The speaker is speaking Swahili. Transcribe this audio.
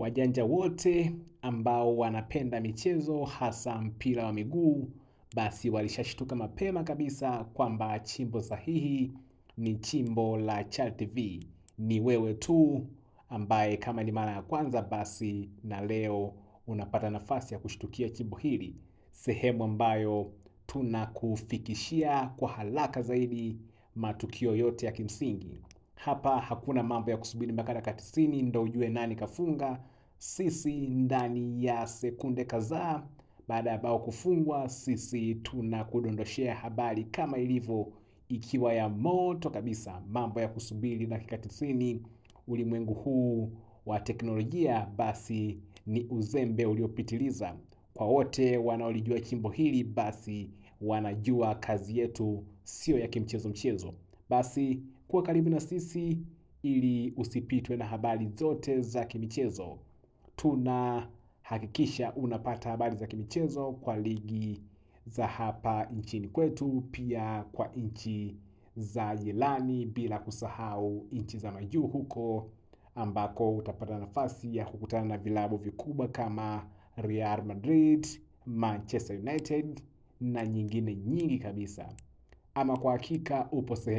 Wajanja wote ambao wanapenda michezo hasa mpira wa miguu basi walishashtuka mapema kabisa kwamba chimbo sahihi ni chimbo la Chali TV. Ni wewe tu ambaye kama ni mara ya kwanza basi na leo unapata nafasi ya kushtukia chimbo hili, sehemu ambayo tunakufikishia kwa haraka zaidi matukio yote ya kimsingi. Hapa hakuna mambo ya kusubiri mpaka dakika tisini ndo ujue nani kafunga. Sisi ndani ya sekunde kadhaa baada ya bao kufungwa, sisi tuna kudondoshea habari kama ilivyo, ikiwa ya moto kabisa. Mambo ya kusubiri dakika tisini ulimwengu huu wa teknolojia, basi ni uzembe uliopitiliza. Kwa wote wanaolijua chimbo hili, basi wanajua kazi yetu sio ya kimchezo mchezo. Basi kuwa karibu na sisi ili usipitwe na habari zote za kimichezo. Tunahakikisha unapata habari za kimichezo kwa ligi za hapa nchini kwetu, pia kwa nchi za jirani, bila kusahau nchi za majuu huko ambako utapata nafasi ya kukutana na vilabu vikubwa kama Real Madrid, Manchester United na nyingine nyingi kabisa. Ama kwa hakika upo sehemu